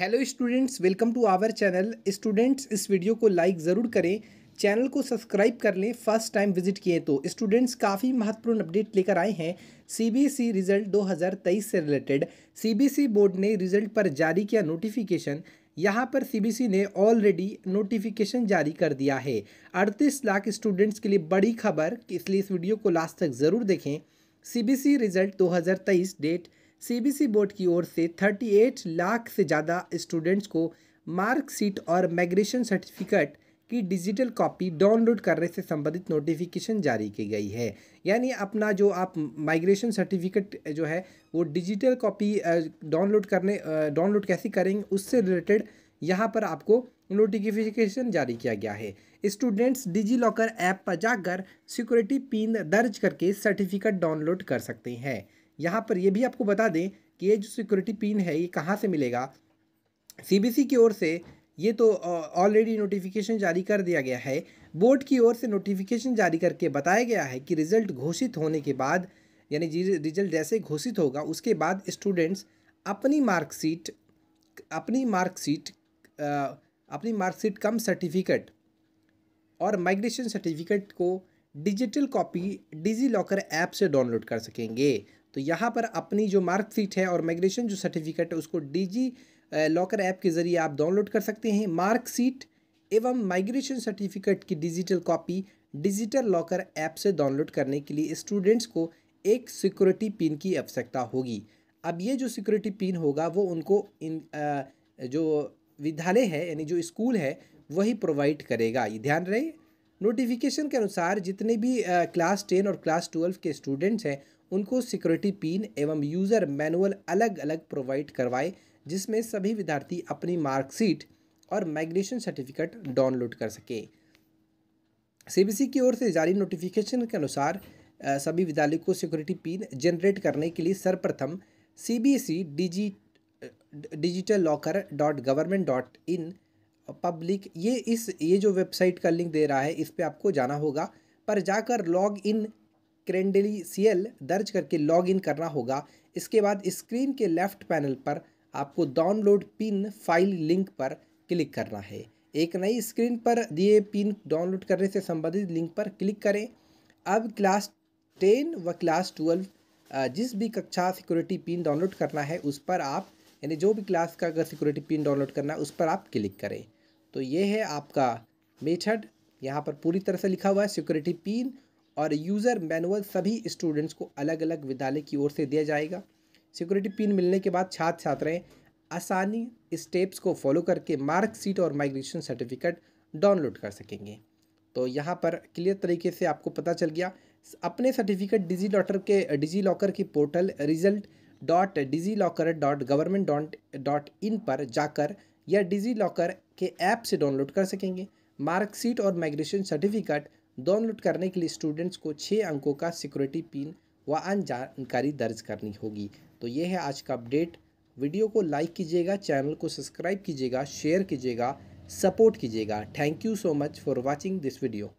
hello students welcome to our channel students इस video को like ज़रूर करें चैनल को सब्सक्राइब कर लें फर्स्ट टाइम विजिट किए तो स्टूडेंट्स काफ़ी महत्वपूर्ण अपडेट लेकर आए हैं सीबीएसई रिजल्ट 2023 से रिलेटेड सीबीएसई बोर्ड ने रिजल्ट पर जारी किया नोटिफिकेशन यहाँ पर सीबीएसई e ने ऑलरेडी नोटिफिकेशन जारी कर दिया है अड़तीस लाख स्टूडेंट्स के लिए बड़ी खबर इसलिए इस वीडियो को लास्ट तक ज़रूर देखें सी रिजल्ट e दो डेट सी बोर्ड की ओर से 38 लाख से ज़्यादा स्टूडेंट्स को मार्कशीट और माइग्रेशन सर्टिफिकेट की डिजिटल कॉपी डाउनलोड करने से संबंधित नोटिफिकेशन जारी की गई है यानी अपना जो आप माइग्रेशन सर्टिफिकेट जो है वो डिजिटल कॉपी डाउनलोड करने डाउनलोड कैसे करेंगे उससे रिलेटेड यहाँ पर आपको नोटिफिकेशन जारी किया गया है स्टूडेंट्स डिजी लॉकर ऐप पर जाकर सिक्योरिटी पिन दर्ज करके सर्टिफिकेट डाउनलोड कर सकते हैं यहाँ पर यह भी आपको बता दें कि ये जो सिक्योरिटी पिन है ये कहाँ से मिलेगा सीबीसी की ओर से ये तो ऑलरेडी नोटिफिकेशन जारी कर दिया गया है बोर्ड की ओर से नोटिफिकेशन जारी करके बताया गया है कि रिजल्ट घोषित होने के बाद यानी रिजल्ट जैसे घोषित होगा उसके बाद स्टूडेंट्स अपनी मार्कशीट अपनी मार्कशीट अपनी मार्कशीट कम सर्टिफिकेट और माइग्रेशन सर्टिफिकेट को digital copy DigiLocker app से डाउनलोड कर सकेंगे तो यहाँ पर अपनी जो मार्कशीट है और माइग्रेशन जो सर्टिफिकेट है उसको डीजी लॉकर ऐप के ज़रिए आप डाउनलोड कर सकते हैं मार्कशीट एवं माइग्रेशन सर्टिफिकेट की digital copy digital locker app से डाउनलोड करने के लिए स्टूडेंट्स को एक सिक्योरिटी पिन की आवश्यकता होगी अब ये जो सिक्योरिटी पिन होगा वो उनको इन आ, जो विद्यालय है यानी जो स्कूल है वही प्रोवाइड करेगा ये ध्यान रहे नोटिफिकेशन के अनुसार जितने भी क्लास टेन और क्लास ट्वेल्व के स्टूडेंट्स हैं उनको सिक्योरिटी पिन एवं यूज़र मैनुअल अलग अलग प्रोवाइड करवाए जिसमें सभी विद्यार्थी अपनी मार्कशीट और माइग्रेशन सर्टिफिकेट डाउनलोड कर सकें सीबीसी की ओर से जारी नोटिफिकेशन के अनुसार सभी विद्यालय को सिक्योरिटी पिन जनरेट करने के लिए सर्वप्रथम C B S E digi digital locker dot government dot in public ये इस ये जो वेबसाइट का लिंक दे रहा है इस पर आपको जाना होगा पर जाकर लॉग इन क्रेंडली दर्ज करके लॉग इन करना होगा इसके बाद स्क्रीन के लेफ्ट पैनल पर आपको डाउनलोड पिन फाइल लिंक पर क्लिक करना है एक नई स्क्रीन पर दिए पिन डाउनलोड करने से संबंधित लिंक पर क्लिक करें अब क्लास टेन व क्लास ट्वेल्व जिस भी कक्षा सिक्योरिटी पिन डाउनलोड करना है उस पर आप यानी जो भी क्लास का अगर सिक्योरिटी पिन डाउनलोड करना है उस पर आप क्लिक करें तो ये है आपका मेथड यहाँ पर पूरी तरह से लिखा हुआ है सिक्योरिटी पिन और यूज़र मैनुअल सभी स्टूडेंट्स को अलग अलग विद्यालय की ओर से दिया जाएगा सिक्योरिटी पिन मिलने के बाद छात्र छात्राएँ आसानी स्टेप्स को फॉलो करके मार्कशीट और माइग्रेशन सर्टिफिकेट डाउनलोड कर सकेंगे तो यहाँ पर क्लियर तरीके से आपको पता चल गया अपने सर्टिफिकेट डिजी लॉटर के डिजी लॉकर की portal result dot DigiLocker dot government dot dot in पर जाकर या डिजी लॉकर के ऐप से डाउनलोड कर सकेंगे मार्कशीट और माइग्रेशन सर्टिफिकेट डाउनलोड करने के लिए स्टूडेंट्स को छः अंकों का सिक्योरिटी पिन व अन्य जानकारी दर्ज करनी होगी तो ये है आज का अपडेट वीडियो को लाइक कीजिएगा चैनल को सब्सक्राइब कीजिएगा शेयर कीजिएगा सपोर्ट कीजिएगा thank you so much for watching this video